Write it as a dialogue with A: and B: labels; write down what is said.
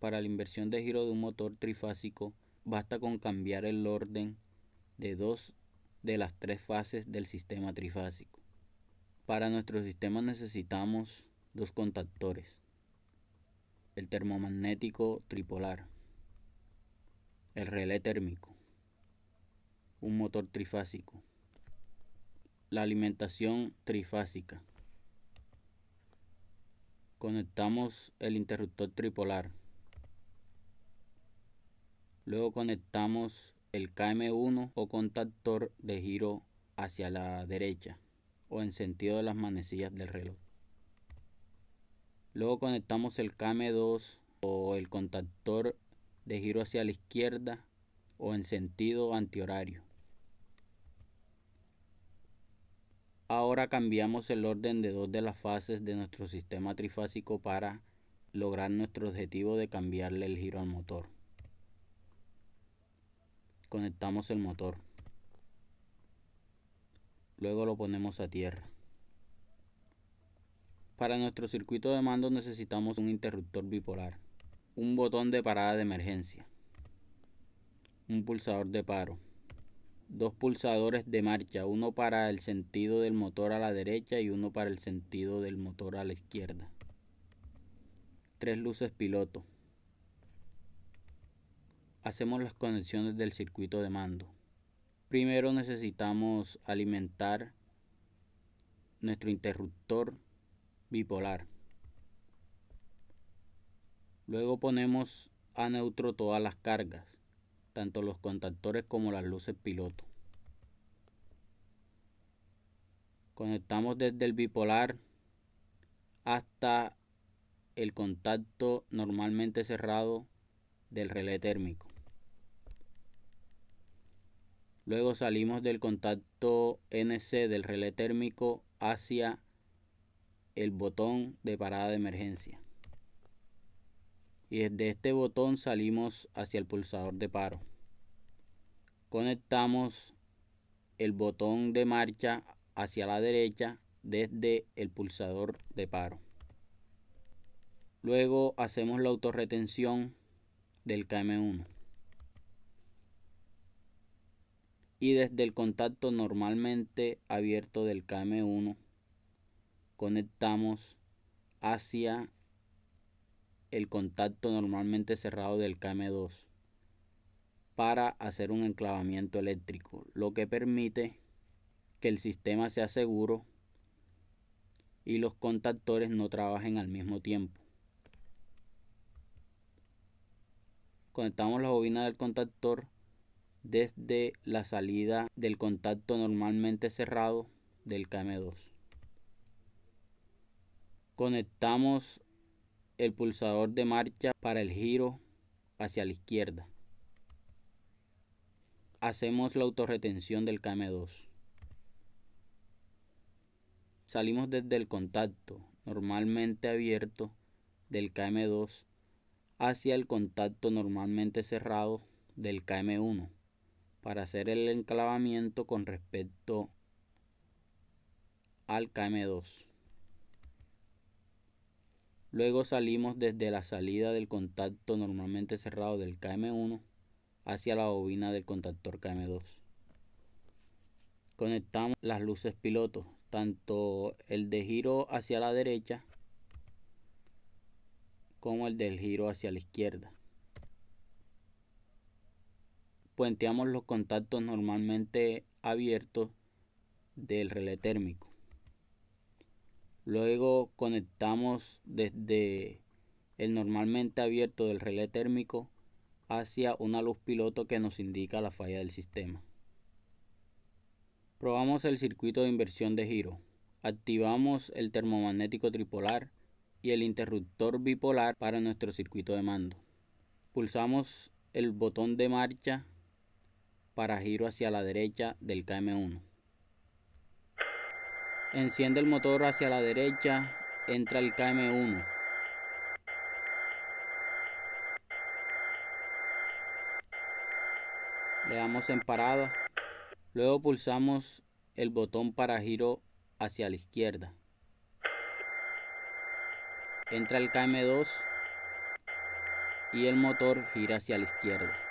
A: Para la inversión de giro de un motor trifásico, basta con cambiar el orden de dos de las tres fases del sistema trifásico. Para nuestro sistema necesitamos dos contactores, el termomagnético tripolar, el relé térmico, un motor trifásico, la alimentación trifásica. Conectamos el interruptor tripolar. Luego conectamos el KM1 o contactor de giro hacia la derecha o en sentido de las manecillas del reloj. Luego conectamos el KM2 o el contactor de giro hacia la izquierda o en sentido antihorario. Ahora cambiamos el orden de dos de las fases de nuestro sistema trifásico para lograr nuestro objetivo de cambiarle el giro al motor. Conectamos el motor. Luego lo ponemos a tierra. Para nuestro circuito de mando necesitamos un interruptor bipolar, un botón de parada de emergencia, un pulsador de paro, dos pulsadores de marcha, uno para el sentido del motor a la derecha y uno para el sentido del motor a la izquierda, tres luces piloto, hacemos las conexiones del circuito de mando. Primero necesitamos alimentar nuestro interruptor bipolar. Luego ponemos a neutro todas las cargas, tanto los contactores como las luces piloto. Conectamos desde el bipolar hasta el contacto normalmente cerrado del relé térmico. Luego salimos del contacto NC del relé térmico hacia el botón de parada de emergencia. Y desde este botón salimos hacia el pulsador de paro. Conectamos el botón de marcha hacia la derecha desde el pulsador de paro. Luego hacemos la autorretención del KM1. y desde el contacto normalmente abierto del KM1 conectamos hacia el contacto normalmente cerrado del KM2 para hacer un enclavamiento eléctrico, lo que permite que el sistema sea seguro y los contactores no trabajen al mismo tiempo. Conectamos la bobina del contactor desde la salida del contacto normalmente cerrado del KM2. Conectamos el pulsador de marcha para el giro hacia la izquierda. Hacemos la autorretención del KM2. Salimos desde el contacto normalmente abierto del KM2 hacia el contacto normalmente cerrado del KM1 para hacer el enclavamiento con respecto al KM2. Luego salimos desde la salida del contacto normalmente cerrado del KM1 hacia la bobina del contactor KM2. Conectamos las luces piloto, tanto el de giro hacia la derecha como el del giro hacia la izquierda puenteamos los contactos normalmente abiertos del relé térmico. Luego conectamos desde el normalmente abierto del relé térmico hacia una luz piloto que nos indica la falla del sistema. Probamos el circuito de inversión de giro. Activamos el termomagnético tripolar y el interruptor bipolar para nuestro circuito de mando. Pulsamos el botón de marcha para giro hacia la derecha del KM1. Enciende el motor hacia la derecha, entra el KM1. Le damos en parada. Luego pulsamos el botón para giro hacia la izquierda. Entra el KM2 y el motor gira hacia la izquierda.